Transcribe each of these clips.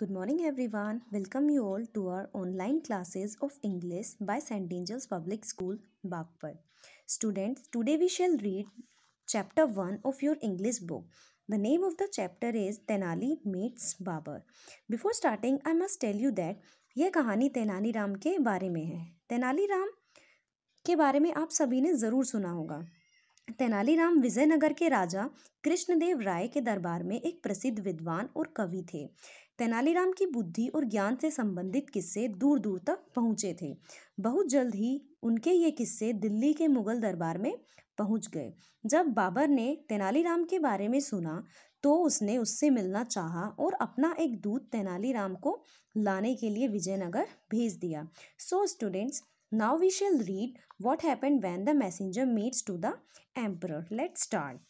Good morning everyone welcome you all to our online classes of English by Saint Angels Public School Baghpat student today we shall read chapter one of your English book the name of the chapter is Tenali meets Babur before starting I must tell you that यह कहानी तेनाली राम के बारे में है तेनाली राम के बारे में आप सभी ने ज़रूर सुना होगा तेनालीराम विजयनगर के राजा कृष्णदेव राय के दरबार में एक प्रसिद्ध विद्वान और कवि थे तेनालीराम की बुद्धि और ज्ञान से संबंधित किस्से दूर दूर तक पहुँचे थे बहुत जल्द ही उनके ये किस्से दिल्ली के मुगल दरबार में पहुँच गए जब बाबर ने तेनालीराम के बारे में सुना तो उसने उससे मिलना चाहा और अपना एक दूत तेनालीराम को लाने के लिए विजयनगर भेज दिया so students now we shall read what happen when the messenger meets to the emperor let start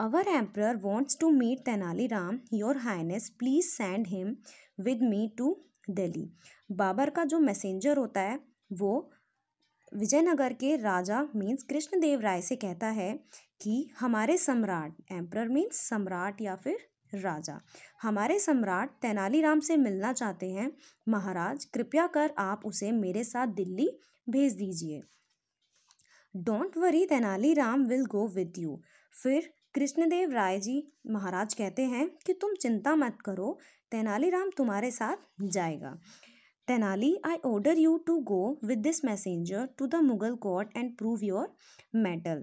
our emperor wants to meet Tenaliram your highness please send him with me to Delhi Babur का जो मैसेंजर होता है वो विजयनगर के राजा means Krishnadeva राय से कहता है कि हमारे सम्राट एम्प्रर मीन्स सम्राट या फिर राजा हमारे सम्राट तेनालीराम से मिलना चाहते हैं महाराज कृपया कर आप उसे मेरे साथ दिल्ली भेज दीजिए don't worry Tenaliram will go with you फिर कृष्णदेव राय जी महाराज कहते हैं कि तुम चिंता मत करो तेनालीराम तुम्हारे साथ जाएगा Tenali I order you to go with this messenger to the Mughal court and prove your mettle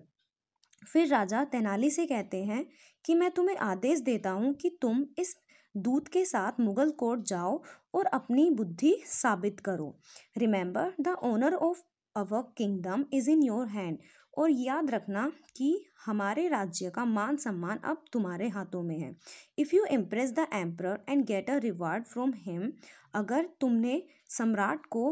फिर राजा तेनाली से कहते हैं कि मैं तुम्हें आदेश देता हूँ कि तुम इस दूत के साथ मुगल कोर्ट जाओ और अपनी बुद्धि साबित करो remember the honour of our kingdom is in your hand और याद रखना कि हमारे राज्य का मान सम्मान अब तुम्हारे हाथों में है if you impress the emperor and get a reward from him अगर तुमने सम्राट को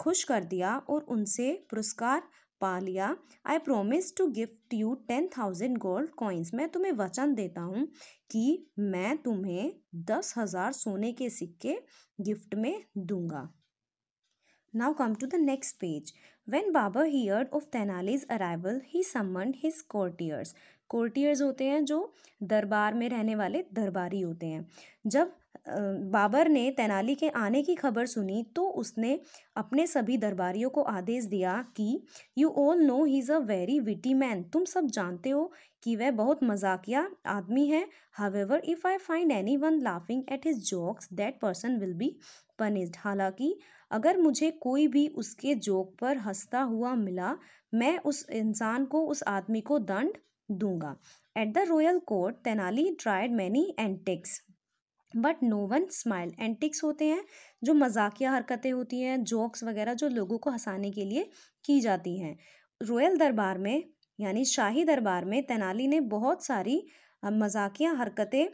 खुश कर दिया और उनसे पुरस्कार पा लिया I promise to gift you ten thousand gold coins मैं तुम्हें वचन देता हूँ कि मैं तुम्हें दस हज़ार सोने के सिक्के गिफ्ट में दूंगा Now come to the next page. When baba heard of Tenali's arrival, he summoned his courtiers. courtiers होते हैं जो दरबार में रहने वाले दरबारी होते हैं जब बाबर ने तेनाली के आने की खबर सुनी तो उसने अपने सभी दरबारियों को आदेश दिया कि you all know he is a very witty man तुम सब जानते हो कि वह बहुत मजाकिया आदमी है however if I find anyone laughing at his jokes that person will be punished हालांकि अगर मुझे कोई भी उसके जोक पर हंसता हुआ मिला मैं उस इंसान को उस आदमी को दंड दूंगा at the royal court Tenali tried many antics but no one smile antics होते हैं जो मजाकिया हरकतें होती हैं जोक्स वगैरह जो लोगों को हंसाने के लिए की जाती हैं रॉयल दरबार में यानी शाही दरबार में तेनाली ने बहुत सारी मजाकिया हरकतें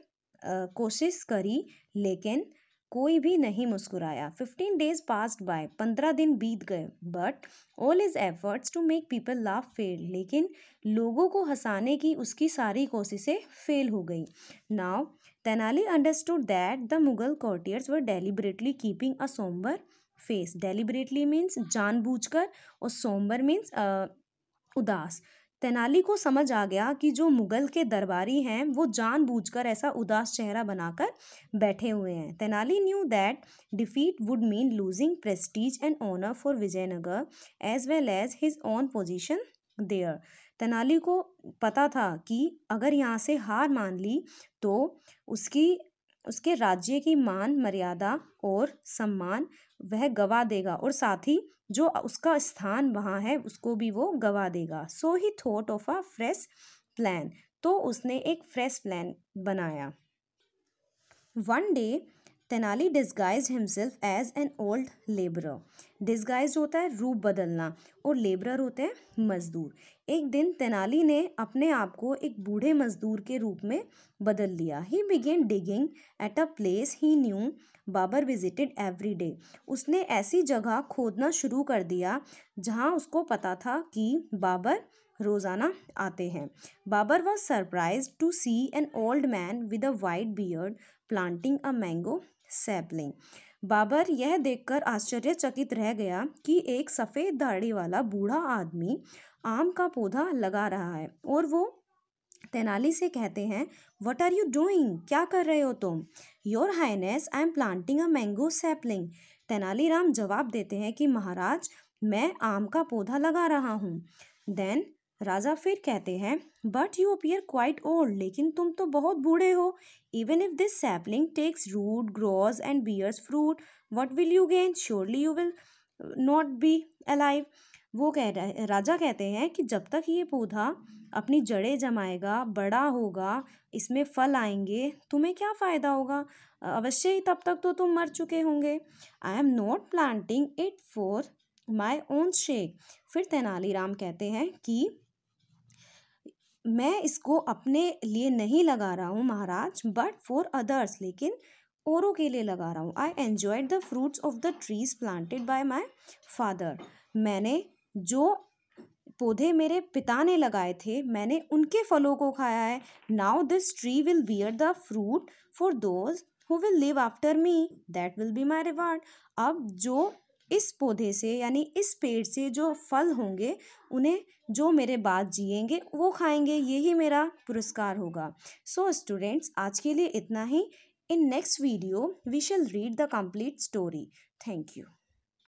कोशिश करी लेकिन कोई भी नहीं मुस्कुराया फिफ्टीन डेज पास बाय पंद्रह दिन बीत गए but all his efforts to make people laugh fail लेकिन लोगों को हंसाने की उसकी सारी कोशिशें फेल हो गई नाव Tenali understood that the Mughal courtiers were deliberately keeping a somber face. Deliberately means जानबूझकर और सोम्बर मीन्स उदास तेनाली को समझ आ गया कि जो मुगल के दरबारी हैं वो जानबूझकर ऐसा उदास चेहरा बनाकर बैठे हुए हैं Tenali knew that defeat would mean losing prestige and honour for Vijayanagar as well as his own position there Tenali को पता था कि अगर यहाँ से हार मान ली तो उसकी उसके राज्य की मान मर्यादा और सम्मान वह गवा देगा और साथ ही जो उसका स्थान वहाँ है उसको भी वो गवा देगा so he thought of a fresh plan तो उसने एक फ्रेश प्लान बनाया one day Tenali disguise himself as an old labourer disguise होता है रूप बदलना और लेबरर होते हैं मजदूर एक दिन तेनाली ने अपने आप को एक बूढ़े मजदूर के रूप में बदल लिया he began digging at a place he knew Babur visited every day उसने ऐसी जगह खोदना शुरू कर दिया जहाँ उसको पता था कि बाबर रोज़ाना आते हैं Babur was surprise to see an old man with a white beard planting a mango sapling Babur यह देखकर आश्चर्यचकित रह गया कि एक सफ़ेद दाढ़ी वाला बूढ़ा आदमी आम का पौधा लगा रहा है और वो तेनाली से कहते हैं वट आर यू डूइंग क्या कर रहे हो तुम your highness I am planting a mango sapling Tenaliram जवाब देते हैं कि महाराज मैं आम का पौधा लगा रहा हूँ देन राजा फिर कहते हैं but you appear quite old लेकिन तुम तो बहुत बूढ़े हो even if this sapling takes root grows and bears fruit what will you gain surely you will not be alive वो कह रहे राजा कहते हैं कि जब तक ये पौधा अपनी जड़ें जमाएगा बड़ा होगा इसमें फल आएंगे तुम्हें क्या फ़ायदा होगा अवश्य ही तब तक तो तुम मर चुके होंगे I am not planting it for my own sake फिर तेनालीराम कहते हैं कि मैं इसको अपने लिए नहीं लगा रहा हूँ महाराज बट फॉर अदर्स लेकिन औरों के लिए लगा रहा हूँ I enjoyed the fruits of the trees planted by my father मैंने जो पौधे मेरे पिता ने लगाए थे मैंने उनके फलों को खाया है now this tree will bear the fruit for those who will live after me that will be my reward अब जो इस पौधे से यानी इस पेड़ से जो फल होंगे उन्हें जो मेरे बाद जिएंगे वो खाएंगे यही मेरा पुरस्कार होगा सो so, स्टूडेंट्स आज के लिए इतना ही in next video we shall read the complete story thank you